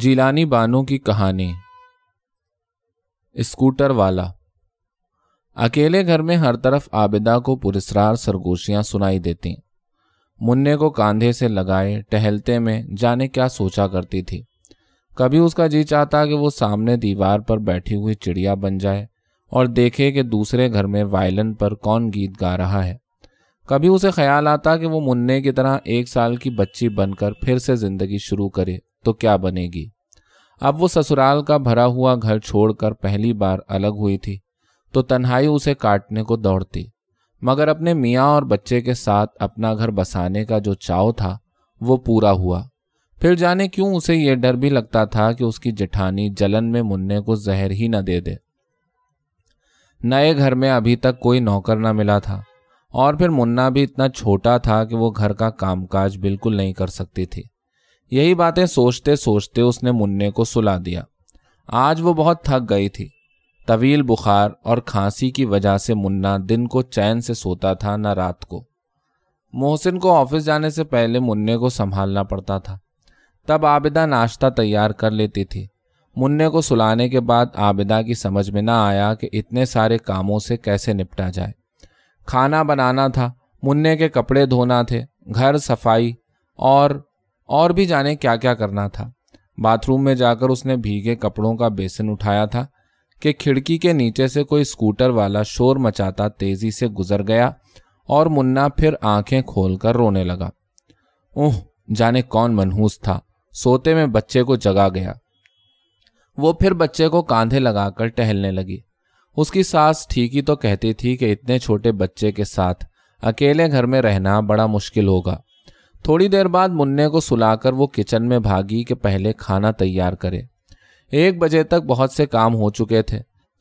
जिलानी बानो की कहानी स्कूटर वाला अकेले घर में हर तरफ आबिदा को पुरस्कार सरगोशियां सुनाई देती मुन्ने को कांधे से लगाए टहलते में जाने क्या सोचा करती थी कभी उसका जी चाहता कि वो सामने दीवार पर बैठी हुई चिड़िया बन जाए और देखे कि दूसरे घर में वायलिन पर कौन गीत गा रहा है कभी उसे ख्याल आता कि वो मुन्ने की तरह एक साल की बच्ची बनकर फिर से जिंदगी शुरू करे तो क्या बनेगी अब वो ससुराल का भरा हुआ घर छोड़कर पहली बार अलग हुई थी तो तन्हाई उसे काटने को दौड़ती मगर अपने मियाँ और बच्चे के साथ अपना घर बसाने का जो चाव था वो पूरा हुआ फिर जाने क्यों उसे यह डर भी लगता था कि उसकी जेठानी जलन में मुन्ने को जहर ही न दे दे नए घर में अभी तक कोई नौकर न मिला था और फिर मुन्ना भी इतना छोटा था कि वो घर का कामकाज बिल्कुल नहीं कर सकती थी यही बातें सोचते सोचते उसने मुन्ने को सुला दिया आज वो बहुत थक गई थी तवील बुखार और खांसी की वजह से मुन्ना दिन को चैन से सोता था न रात को मोहसिन को ऑफिस जाने से पहले मुन्ने को संभालना पड़ता था तब आबिदा नाश्ता तैयार कर लेती थी मुन्ने को सुलाने के बाद आबिदा की समझ में ना आया कि इतने सारे कामों से कैसे निपटा जाए खाना बनाना था मुन्ने के कपड़े धोना थे घर सफाई और और भी जाने क्या क्या करना था बाथरूम में जाकर उसने भीगे कपड़ों का बेसन उठाया था कि खिड़की के नीचे से कोई स्कूटर वाला शोर मचाता तेजी से गुजर गया और मुन्ना फिर आंखें खोलकर रोने लगा ओह जाने कौन मनहूस था सोते में बच्चे को जगा गया वो फिर बच्चे को कांधे लगाकर टहलने लगी उसकी सास ठीक ही तो कहती थी कि इतने छोटे बच्चे के साथ अकेले घर में रहना बड़ा मुश्किल होगा थोड़ी देर बाद मुन्ने को सुलाकर वो किचन में भागी कि पहले खाना तैयार करे एक बजे तक बहुत से काम हो चुके थे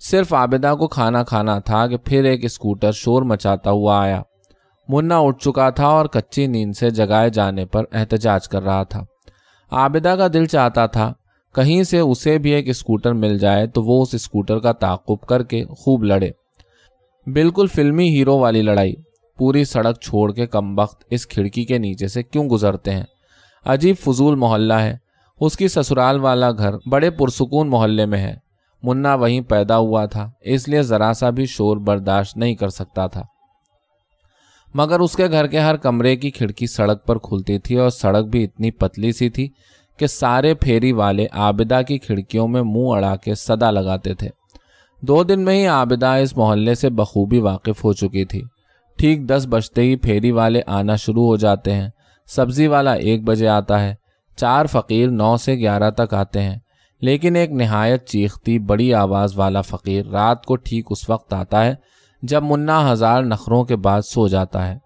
सिर्फ आबिदा को खाना खाना था कि फिर एक स्कूटर शोर मचाता हुआ आया मुन्ना उठ चुका था और कच्ची नींद से जगाए जाने पर एहतजाज कर रहा था आबिदा का दिल चाहता था कहीं से उसे भी एक स्कूटर मिल जाए तो वो उस स्कूटर का ताकुब करके खूब लड़े बिल्कुल फिल्मी हीरो वाली लड़ाई पूरी सड़क छोड़ के कम वक्त इस खिड़की के नीचे से क्यों गुजरते हैं अजीब फजूल मोहल्ला है उसकी ससुराल वाला घर बड़े पुरसकून मोहल्ले में है मुन्ना वहीं पैदा हुआ था इसलिए ज़रा सा भी शोर बर्दाश्त नहीं कर सकता था मगर उसके घर के हर कमरे की खिड़की सड़क पर खुलती थी और सड़क भी इतनी पतली सी थी कि सारे फेरी वाले आबिदा की खिड़कियों में मुंह अड़ा के सदा लगाते थे दो दिन में ही आबिदा इस मोहल्ले से बखूबी वाकिफ हो चुकी थी ठीक दस बजते ही फेरी वाले आना शुरू हो जाते हैं सब्जी वाला एक बजे आता है चार फ़कीर नौ से ग्यारह तक आते हैं लेकिन एक नहायत चीखती बड़ी आवाज़ वाला फ़कीर रात को ठीक उस वक्त आता है जब मुन्ना हज़ार नखरों के बाद सो जाता है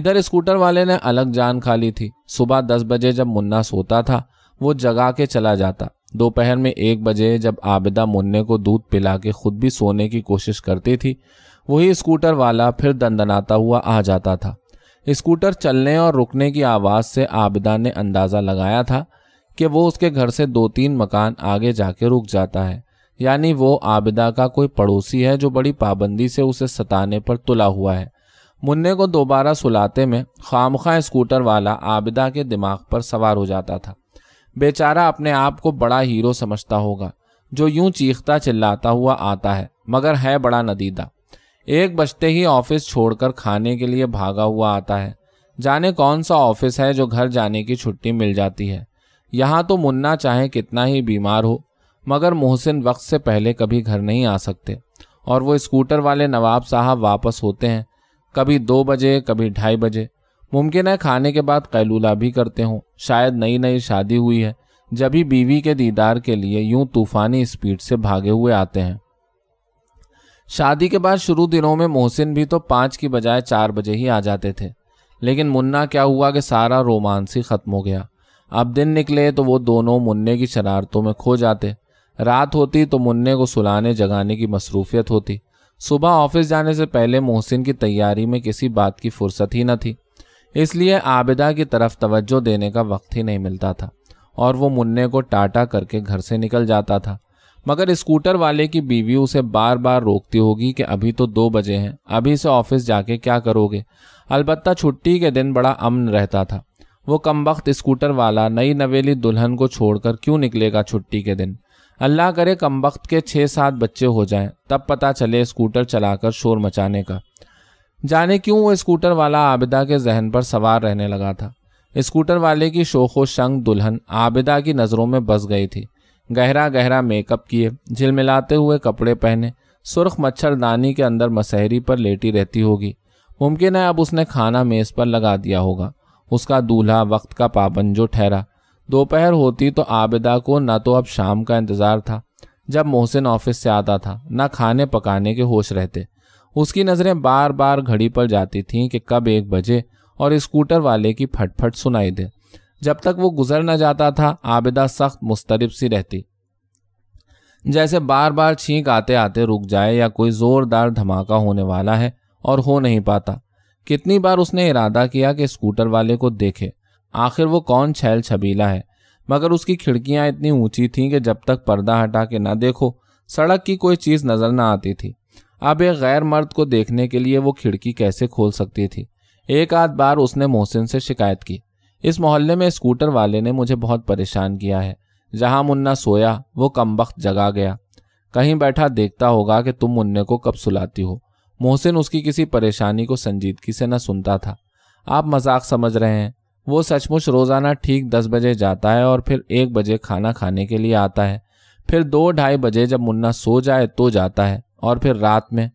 इधर स्कूटर वाले ने अलग जान खा ली थी सुबह दस बजे जब मुन्ना सोता था वो जगा के चला जाता दोपहर में एक बजे जब आबिदा मुन्ने को दूध पिला के खुद भी सोने की कोशिश करती थी वही स्कूटर वाला फिर दंदनाता हुआ आ जाता था स्कूटर चलने और रुकने की आवाज़ से आबिदा ने अंदाज़ा लगाया था कि वो उसके घर से दो तीन मकान आगे जाके रुक जाता है यानी वो आबिदा का कोई पड़ोसी है जो बड़ी पाबंदी से उसे सताने पर तुला हुआ है मुन्ने को दोबारा सुलाते में खामखा स्कूटर वाला आबिदा के दिमाग पर सवार हो जाता था बेचारा अपने आप को बड़ा हीरो समझता होगा जो यूं चीखता चिल्लाता हुआ आता है मगर है बड़ा नदीदा एक बजते ही ऑफिस छोड़कर खाने के लिए भागा हुआ आता है जाने कौन सा ऑफिस है जो घर जाने की छुट्टी मिल जाती है यहाँ तो मुन्ना चाहे कितना ही बीमार हो मगर मोहसिन वक्त से पहले कभी घर नहीं आ सकते और वो स्कूटर वाले नवाब साहब वापस होते हैं कभी दो बजे कभी ढाई बजे मुमकिन है खाने के बाद कैलूला भी करते हों शायद नई नई शादी हुई है जब ही बीवी के दीदार के लिए यूं तूफानी स्पीड से भागे हुए आते हैं शादी के बाद शुरू दिनों में मोहसिन भी तो पाँच की बजाय चार बजे ही आ जाते थे लेकिन मुन्ना क्या हुआ कि सारा रोमांस ही ख़त्म हो गया अब दिन निकले तो वो दोनों मुन्ने की शरारतों में खो जाते रात होती तो मुन्ने को सुलाने जगाने की मसरूफियत होती सुबह ऑफिस जाने से पहले मोहसिन की तैयारी में किसी बात की फुर्सत ही न थी इसलिए आबिदा की तरफ तवज्जो देने का वक्त ही नहीं मिलता था और वो मुन्ने को टाटा करके घर से निकल जाता था मगर स्कूटर वाले की बीवी उसे बार बार रोकती होगी कि अभी तो दो बजे हैं अभी से ऑफिस जाके क्या करोगे अलबत्त छुट्टी के दिन बड़ा अमन रहता था वो कम वक्त स्कूटर वाला नई नवेली दुल्हन को छोड़कर क्यों निकलेगा छुट्टी के दिन अल्लाह करे कम वक्त के छः सात बच्चे हो जाएं तब पता चले स्कूटर चलाकर शोर मचाने का जाने क्यों वो स्कूटर वाला आबिदा के जहन पर सवार रहने लगा था स्कूटर वाले की शोखो शंग दुल्हन आबिदा की नज़रों में बस गई थी गहरा गहरा मेकअप किए झिलमिलाते हुए कपड़े पहने सुर्ख मच्छरदानी के अंदर मसहरी पर लेटी रहती होगी मुमकिन है अब उसने खाना मेज़ पर लगा दिया होगा उसका दूल्हा वक्त का पाबंद जो ठहरा दोपहर होती तो आबिदा को ना तो अब शाम का इंतज़ार था जब मोहसिन ऑफिस से आता था ना खाने पकाने के होश रहते उसकी नज़रें बार बार घड़ी पर जाती थीं कि कब एक बजे और स्कूटर वाले की फटफट सुनाई दे जब तक वो गुजर न जाता था आबिदा सख्त मुस्तरब सी रहती जैसे बार बार छींक आते आते रुक जाए या कोई ज़ोरदार धमाका होने वाला है और हो नहीं पाता कितनी बार उसने इरादा किया कि स्कूटर वाले को देखे आखिर वो कौन छैल छबीला है मगर उसकी खिड़कियां इतनी ऊंची थीं कि जब तक पर्दा हटा के ना देखो सड़क की कोई चीज़ नज़र ना आती थी अब एक गैर मर्द को देखने के लिए वो खिड़की कैसे खोल सकती थी एक आध बार उसने मोहसिन से शिकायत की इस मोहल्ले में स्कूटर वाले ने मुझे बहुत परेशान किया है जहां मुन्ना सोया वो कम वक्त जगा गया कहीं बैठा देखता होगा कि तुम मुन्ने को कब सुलाती हो मोहसिन उसकी किसी परेशानी को संजीदगी से न सुनता था आप मजाक समझ रहे हैं वो सचमुच रोज़ाना ठीक दस बजे जाता है और फिर एक बजे खाना खाने के लिए आता है फिर दो ढाई बजे जब मुन्ना सो जाए तो जाता है और फिर रात में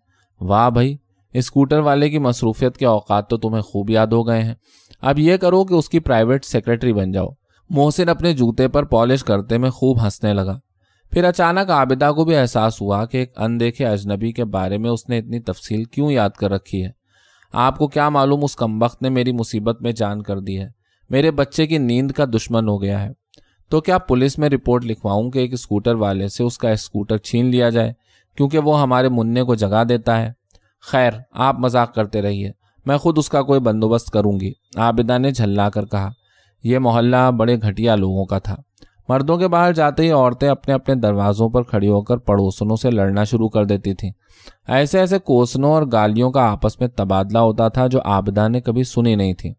वाह भाई स्कूटर वाले की मसरूफियत के औकात तो तुम्हें खूब याद हो गए हैं अब यह करो कि उसकी प्राइवेट सेक्रेटरी बन जाओ मोहसिन अपने जूते पर पॉलिश करते में खूब हंसने लगा फिर अचानक आबिदा को भी एहसास हुआ कि एक अनदेखे अजनबी के बारे में उसने इतनी तफसील क्यों याद कर रखी है आपको क्या मालूम उस कमबख्त ने मेरी मुसीबत में जान कर दी है मेरे बच्चे की नींद का दुश्मन हो गया है तो क्या पुलिस में रिपोर्ट लिखवाऊं कि एक स्कूटर वाले से उसका स्कूटर छीन लिया जाए क्योंकि वो हमारे मुन्ने को जगा देता है खैर आप मजाक करते रहिए मैं खुद उसका कोई बंदोबस्त करूंगी आबिदा ने झल्ला कर कहा यह मोहल्ला बड़े घटिया लोगों का था मर्दों के बाहर जाते ही औरतें अपने अपने दरवाज़ों पर खड़ी होकर पड़ोसनों से लड़ना शुरू कर देती थीं ऐसे ऐसे कोसनों और गालियों का आपस में तबादला होता था जो आबदा ने कभी सुनी नहीं थी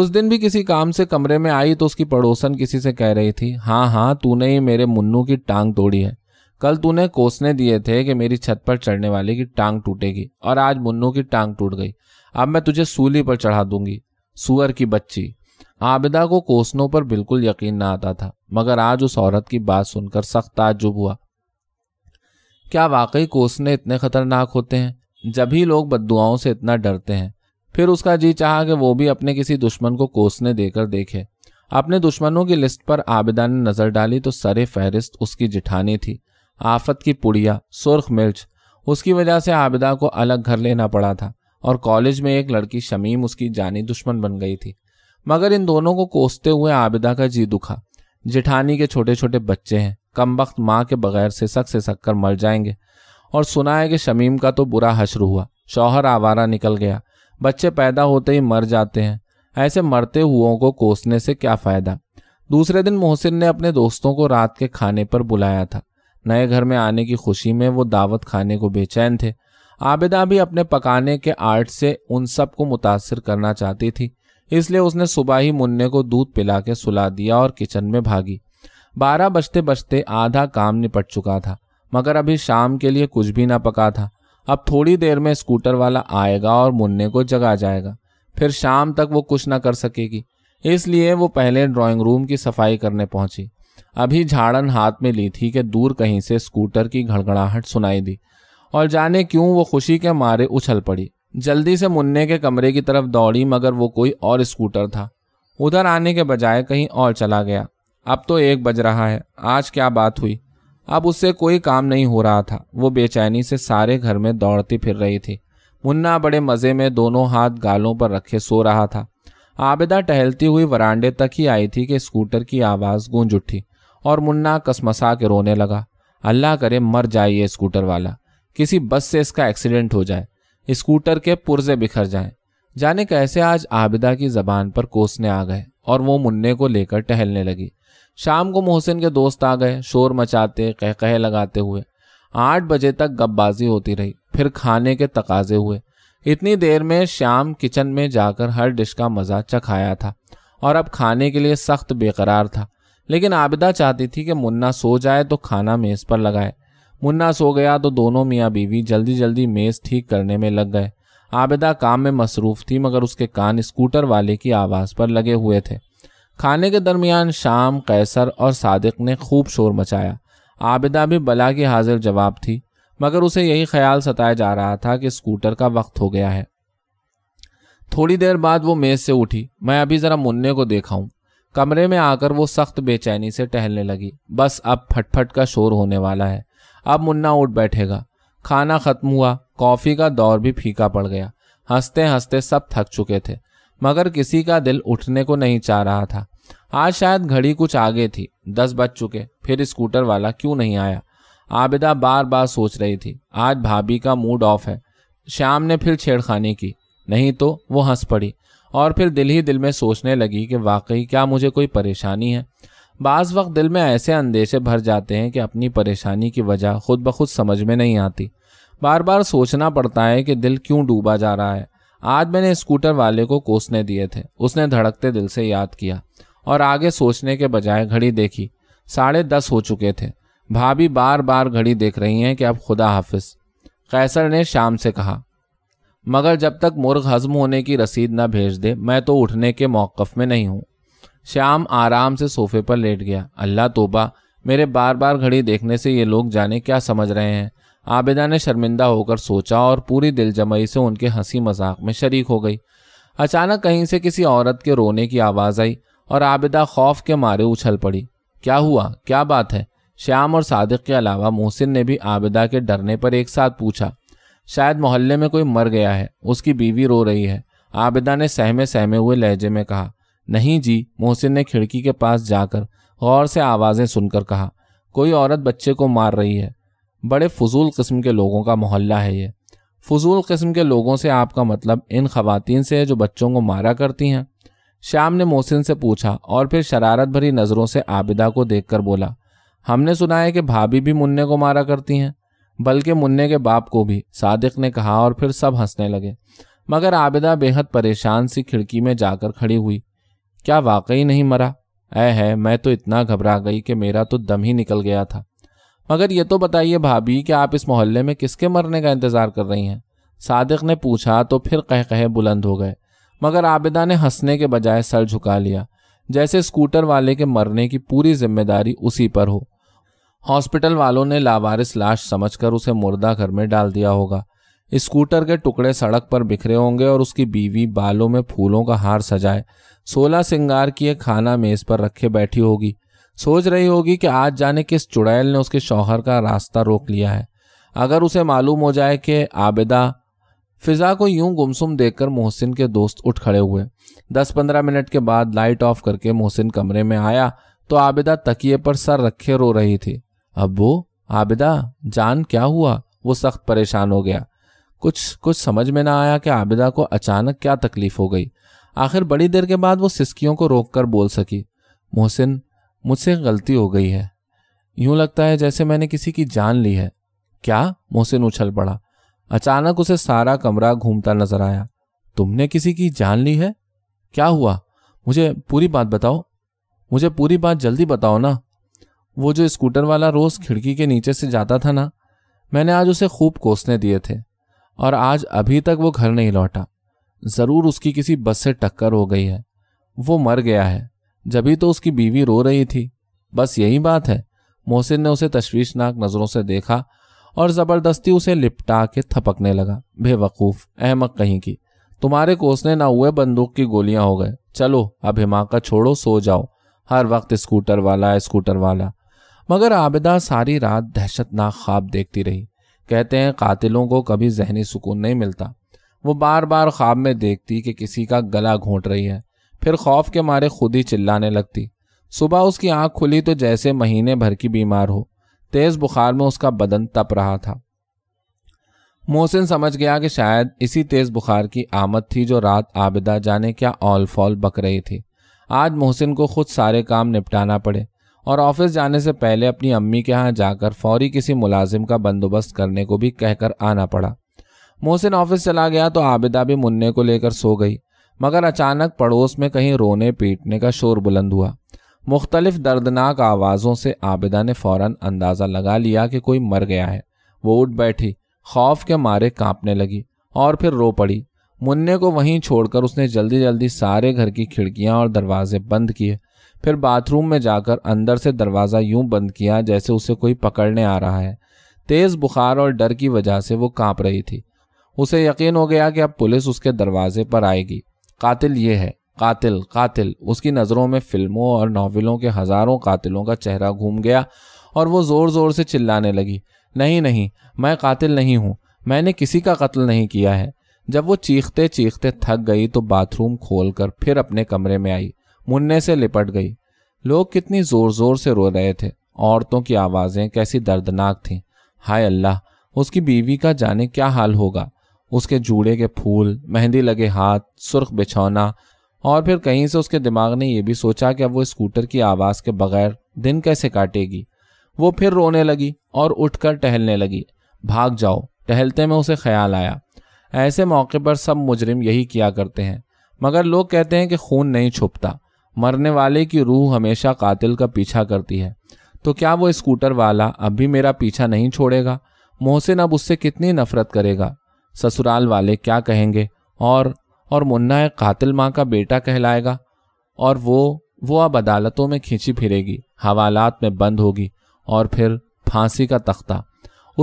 उस दिन भी किसी काम से कमरे में आई तो उसकी पड़ोसन किसी से कह रही थी हाँ हाँ तूने ही मेरे मुन्नू की टांग तोड़ी है कल तूने कोसने दिए थे कि मेरी छत पर चढ़ने वाले की टांग टूटेगी और आज मुन्नू की टांग टूट गई अब मैं तुझे सूली पर चढ़ा दूंगी सुअर की बच्ची आबिदा को कोसनों पर बिल्कुल यकीन न आता था मगर आज उस औरत की बात सुनकर सख्त ताजुब हुआ क्या वाकई कोसने इतने खतरनाक होते हैं जब ही लोग बदुआओं से इतना डरते हैं फिर उसका जी चाह कि वो भी अपने किसी दुश्मन को कोसने देकर देखे अपने दुश्मनों की लिस्ट पर आबिदा ने नजर डाली तो सरे फहरिस्त उसकी जिठानी थी आफत की पुड़िया सुर्ख मिर्च उसकी वजह से आबिदा को अलग घर लेना पड़ा था और कॉलेज में एक लड़की शमीम उसकी जानी दुश्मन बन गई थी मगर इन दोनों को कोसते हुए आबिदा का जी दुखा जेठानी के छोटे छोटे बच्चे हैं कम वक्त माँ के बगैर सिसक सिसक कर मर जाएंगे और सुना है कि शमीम का तो बुरा हश्र हुआ शौहर आवारा निकल गया बच्चे पैदा होते ही मर जाते हैं ऐसे मरते हुओं को कोसने से क्या फ़ायदा दूसरे दिन मोहसिन ने अपने दोस्तों को रात के खाने पर बुलाया था नए घर में आने की खुशी में वो दावत खाने को बेचैन थे आबिदा भी अपने पकाने के आर्ट से उन सब को मुतासर करना चाहती थी इसलिए उसने सुबह ही मुन्ने को दूध पिला के सुला दिया और किचन में भागी बारह बजते बजते आधा काम निपट चुका था मगर अभी शाम के लिए कुछ भी ना पका था अब थोड़ी देर में स्कूटर वाला आएगा और मुन्ने को जगा जाएगा फिर शाम तक वो कुछ ना कर सकेगी इसलिए वो पहले ड्राइंग रूम की सफाई करने पहुंची अभी झाड़न हाथ में ली थी कि दूर कहीं से स्कूटर की घड़घड़ाहट सुनाई दी और जाने क्यों वो खुशी के मारे उछल पड़ी जल्दी से मुन्ने के कमरे की तरफ दौड़ी मगर वो कोई और स्कूटर था उधर आने के बजाय कहीं और चला गया अब तो एक बज रहा है आज क्या बात हुई अब उससे कोई काम नहीं हो रहा था वो बेचैनी से सारे घर में दौड़ती फिर रही थी मुन्ना बड़े मज़े में दोनों हाथ गालों पर रखे सो रहा था आबिदा टहलती हुई वरांडे तक ही आई थी कि स्कूटर की आवाज़ गूंज उठी और मुन्ना कसमसा के रोने लगा अल्लाह करे मर जाए ये स्कूटर वाला किसी बस से इसका एक्सीडेंट हो जाए स्कूटर के पुर्जे बिखर जाए जाने कैसे आज आबिदा की जबान पर कोसने आ गए और वो मुन्ने को लेकर टहलने लगी शाम को मोहसिन के दोस्त आ गए शोर मचाते कह कह लगाते हुए आठ बजे तक गपबाजी होती रही फिर खाने के तकाजे हुए इतनी देर में शाम किचन में जाकर हर डिश का मज़ा चखाया था और अब खाने के लिए सख्त बेकरार था लेकिन आबिदा चाहती थी कि मुन्ना सो जाए तो खाना मेज़ पर लगाए मुन्ना सो गया तो दोनों मियाँ बीवी जल्दी जल्दी मेज ठीक करने में लग गए आबिदा काम में मसरूफ थी मगर उसके कान स्कूटर वाले की आवाज़ पर लगे हुए थे खाने के दरमियान शाम कैसर और सादिक ने खूब शोर मचाया आबिदा भी बला की हाजिर जवाब थी मगर उसे यही ख्याल सताया जा रहा था कि स्कूटर का वक्त हो गया है थोड़ी देर बाद वो मेज से उठी मैं अभी ज़रा मुन्ने को देखाऊं कमरे में आकर वो सख्त बेचैनी से टहलने लगी बस अब फटफट का शोर होने वाला है अब मुन्ना उठ बैठेगा खाना खत्म हुआ कॉफी का दौर भी फीका पड़ गया हंसते हंसते सब थक चुके थे मगर किसी का दिल उठने को नहीं चाह रहा था आज शायद घड़ी कुछ आगे थी दस बज चुके फिर स्कूटर वाला क्यों नहीं आया आबिदा बार बार सोच रही थी आज भाभी का मूड ऑफ है श्याम ने फिर छेड़खानी की नहीं तो वो हंस पड़ी और फिर दिल ही दिल में सोचने लगी कि वाकई क्या मुझे कोई परेशानी है बाज़ वक्त दिल में ऐसे अंदेशे भर जाते हैं कि अपनी परेशानी की वजह खुद ब खुद समझ में नहीं आती बार बार सोचना पड़ता है कि दिल क्यों डूबा जा रहा है आज मैंने स्कूटर वाले को कोसने दिए थे उसने धड़कते दिल से याद किया और आगे सोचने के बजाय घड़ी देखी साढ़े दस हो चुके थे भाभी बार बार घड़ी देख रही हैं कि अब खुदा हाफिज कैसर ने शाम से कहा मगर जब तक मुर्ग हजम होने की रसीद न भेज दे मैं तो उठने के मौक़ में नहीं हूँ श्याम आराम से सोफे पर लेट गया अल्लाह तोबा मेरे बार बार घड़ी देखने से ये लोग जाने क्या समझ रहे हैं आबेदा ने शर्मिंदा होकर सोचा और पूरी दिलजमई से उनके हंसी मजाक में शरीक हो गई अचानक कहीं से किसी औरत के रोने की आवाज़ आई और आबिदा खौफ के मारे उछल पड़ी क्या हुआ क्या बात है श्याम और सादिक के अलावा मोहसिन ने भी आबिदा के डरने पर एक साथ पूछा शायद मोहल्ले में कोई मर गया है उसकी बीवी रो रही है आबिदा ने सहमे सहमे हुए लहजे में कहा नहीं जी मोहसिन ने खिड़की के पास जाकर गौर से आवाज़ें सुनकर कहा कोई औरत बच्चे को मार रही है बड़े फजूल कस्म के लोगों का मोहल्ला है ये फजूल कस्म के लोगों से आपका मतलब इन खवतिन से है जो बच्चों को मारा करती हैं श्याम ने मोहसिन से पूछा और फिर शरारत भरी नज़रों से आबिदा को देख बोला हमने सुना है कि भाभी भी मुन्ने को मारा करती हैं बल्कि मुन्ने के बाप को भी सादिक ने कहा और फिर सब हंसने लगे मगर आबिदा बेहद परेशान सी खिड़की में जाकर खड़ी हुई क्या वाकई नहीं मरा ऐ है मैं तो इतना घबरा गई कि मेरा तो दम ही निकल गया था मगर ये तो बताइए भाभी कि आप इस मोहल्ले में किसके मरने का इंतज़ार कर रही हैं सादिक ने पूछा तो फिर कह कहे बुलंद हो गए मगर आबिदा ने हंसने के बजाय सर झुका लिया जैसे स्कूटर वाले के मरने की पूरी जिम्मेदारी उसी पर हो हॉस्पिटल वालों ने लावारिस लाश समझकर उसे मुर्दा घर में डाल दिया होगा स्कूटर के टुकड़े सड़क पर बिखरे होंगे और उसकी बीवी बालों में फूलों का हार सजाए सोलह सिंगार एक खाना मेज पर रखे बैठी होगी सोच रही होगी कि आज जाने किस चुड़ैल ने उसके शौहर का रास्ता रोक लिया है अगर उसे मालूम हो जाए कि आबिदा फिजा को यूं गुमसुम देखकर मोहसिन के दोस्त उठ खड़े हुए दस पंद्रह मिनट के बाद लाइट ऑफ करके मोहसिन कमरे में आया तो आबिदा तकिए पर सर रखे रो रही थी अबू आबिदा जान क्या हुआ वो सख्त परेशान हो गया कुछ कुछ समझ में ना आया कि आबिदा को अचानक क्या तकलीफ हो गई आखिर बड़ी देर के बाद वो सिस्कियों को रोक कर बोल सकी मोहसिन मुझसे गलती हो गई है यूं लगता है जैसे मैंने किसी की जान ली है क्या मोहसिन उछल पड़ा अचानक उसे सारा कमरा घूमता नजर आया तुमने किसी की जान ली है क्या हुआ मुझे पूरी बात बताओ मुझे पूरी बात जल्दी बताओ ना वो जो स्कूटर वाला रोज खिड़की के नीचे से जाता था ना मैंने आज उसे खूब कोसने दिए थे और आज अभी तक वो घर नहीं लौटा ज़रूर उसकी किसी बस से टक्कर हो गई है वो मर गया है जभी तो उसकी बीवी रो रही थी बस यही बात है मोहसिन ने उसे तश्वीशनाक नज़रों से देखा और ज़बरदस्ती उसे लिपटा के थपकने लगा बेवकूफ़ अहमक कहीं की तुम्हारे कोसने ना हुए बंदूक की गोलियां हो गए चलो अब हिमाका छोड़ो सो जाओ हर वक्त स्कूटर वाला स्कूटर वाला मगर आबिदा सारी रात दहशतनाक ख्वाब देखती रही कहते हैं कातिलों को कभी जहनी सुकून नहीं मिलता वो बार बार ख्वाब में देखती कि किसी का गला घोंट रही है फिर खौफ के मारे खुद ही चिल्लाने लगती सुबह उसकी आंख खुली तो जैसे महीने भर की बीमार हो तेज बुखार में उसका बदन तप रहा था मोहसिन समझ गया कि शायद इसी तेज बुखार की आमद थी जो रात आबिदा जाने क्या ऑल फॉल बक रही थी आज मोहसिन को खुद सारे काम निपटाना पड़े और ऑफिस जाने से पहले अपनी अम्मी के यहाँ जाकर फौरी किसी मुलाजिम का बंदोबस्त करने को भी कहकर आना पड़ा मोहसिन ऑफिस चला गया तो आबिदा भी मुन्ने को लेकर सो गई मगर अचानक पड़ोस में कहीं रोने पीटने का शोर बुलंद हुआ मुख्तलिफ दर्दनाक आवाज़ों से आबिदा ने फौरन अंदाज़ा लगा लिया कि कोई मर गया है वो उठ बैठी खौफ के मारे कांपने लगी और फिर रो पड़ी मुन्ने को वहीं छोड़कर उसने जल्दी जल्दी सारे घर की खिड़कियां और दरवाजे बंद किए फिर बाथरूम में जाकर अंदर से दरवाज़ा यूं बंद किया जैसे उसे कोई पकड़ने आ रहा है तेज़ बुखार और डर की वजह से वो कांप रही थी उसे यकीन हो गया कि अब पुलिस उसके दरवाजे पर आएगी कातिल ये है कातिल कातिल उसकी नज़रों में फिल्मों और नावलों के हज़ारों कातिलों का चेहरा घूम गया और वो ज़ोर ज़ोर से चिल्लाने लगी नहीं नहीं मैं कातिल नहीं हूं मैंने किसी का कत्ल नहीं किया है जब वो चीखते चीखते थक गई तो बाथरूम खोल कर फिर अपने कमरे में आई मुन्ने से लिपट गई लोग कितनी ज़ोर ज़ोर से रो रहे थे औरतों की आवाज़ें कैसी दर्दनाक थी हाय अल्लाह उसकी बीवी का जाने क्या हाल होगा उसके जूड़े के फूल मेहंदी लगे हाथ सुर्ख बिछौना और फिर कहीं से उसके दिमाग ने यह भी सोचा कि अब वो स्कूटर की आवाज़ के बगैर दिन कैसे काटेगी वो फिर रोने लगी और उठकर टहलने लगी भाग जाओ टहलते में उसे ख्याल आया ऐसे मौके पर सब मुजरिम यही किया करते हैं मगर लोग कहते हैं कि खून नहीं छुपता मरने वाले की रूह हमेशा कातिल का पीछा करती है तो क्या वो स्कूटर वाला अब भी मेरा पीछा नहीं छोड़ेगा मोहसिन अब उससे कितनी नफरत करेगा ससुराल वाले क्या कहेंगे और और मुन्ना एक कातिल माँ का बेटा कहलाएगा और वो वो अब अदालतों में खींची फिरेगी हवालात में बंद होगी और फिर फांसी का तख्ता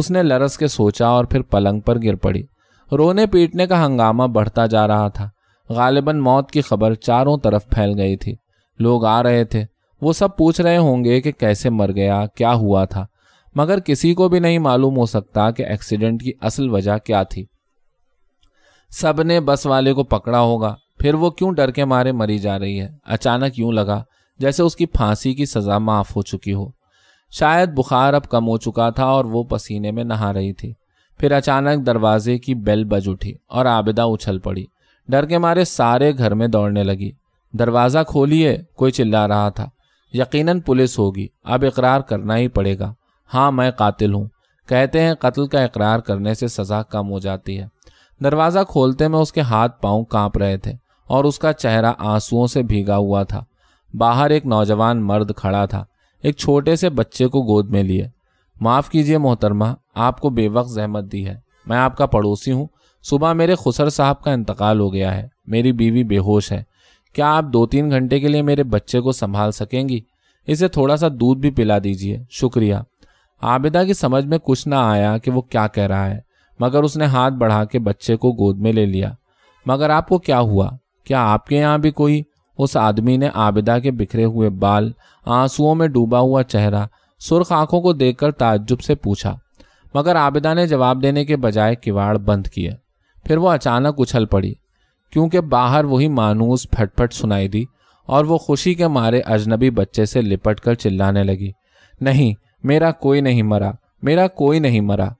उसने लरस के सोचा और फिर पलंग पर गिर पड़ी रोने पीटने का हंगामा बढ़ता जा रहा था गालिबन मौत की खबर चारों तरफ फैल गई थी लोग आ रहे थे वो सब पूछ रहे होंगे कि कैसे मर गया क्या हुआ था मगर किसी को भी नहीं मालूम हो सकता कि एक्सीडेंट की असल वजह क्या थी सब ने बस वाले को पकड़ा होगा फिर वो क्यों डर के मारे मरी जा रही है अचानक यूं लगा जैसे उसकी फांसी की सजा माफ हो चुकी हो शायद बुखार अब कम हो चुका था और वो पसीने में नहा रही थी फिर अचानक दरवाजे की बेल बज उठी और आबिदा उछल पड़ी डर के मारे सारे घर में दौड़ने लगी दरवाज़ा खोलिए कोई चिल्ला रहा था यकीनन पुलिस होगी अब इकरार करना ही पड़ेगा हाँ मैं कातिल हूँ कहते हैं कत्ल का इकरार करने से सज़ा कम हो जाती है दरवाज़ा खोलते में उसके हाथ पांव कांप रहे थे और उसका चेहरा आंसुओं से भीगा हुआ था बाहर एक नौजवान मर्द खड़ा था एक छोटे से बच्चे को गोद में लिए माफ़ कीजिए मोहतरमा आपको बेवक्त जहमत दी है मैं आपका पड़ोसी हूँ सुबह मेरे खुसर साहब का इंतकाल हो गया है मेरी बीवी बेहोश है क्या आप दो तीन घंटे के लिए मेरे बच्चे को संभाल सकेंगी इसे थोड़ा सा दूध भी पिला दीजिए शुक्रिया आबिदा की समझ में कुछ ना आया कि वो क्या कह रहा है मगर उसने हाथ बढ़ा के बच्चे को गोद में ले लिया मगर आपको क्या हुआ क्या आपके यहाँ भी कोई उस आदमी ने आबिदा के बिखरे हुए बाल आंसुओं में डूबा हुआ चेहरा सुर्ख आंखों को देखकर ताज्जुब से पूछा मगर आबिदा ने जवाब देने के बजाय किवाड़ बंद किए फिर वो अचानक उछल पड़ी क्योंकि बाहर वही मानूस फटफट सुनाई दी और वो खुशी के मारे अजनबी बच्चे से लिपट कर चिल्लाने लगी नहीं मेरा कोई नहीं मरा मेरा कोई नहीं मरा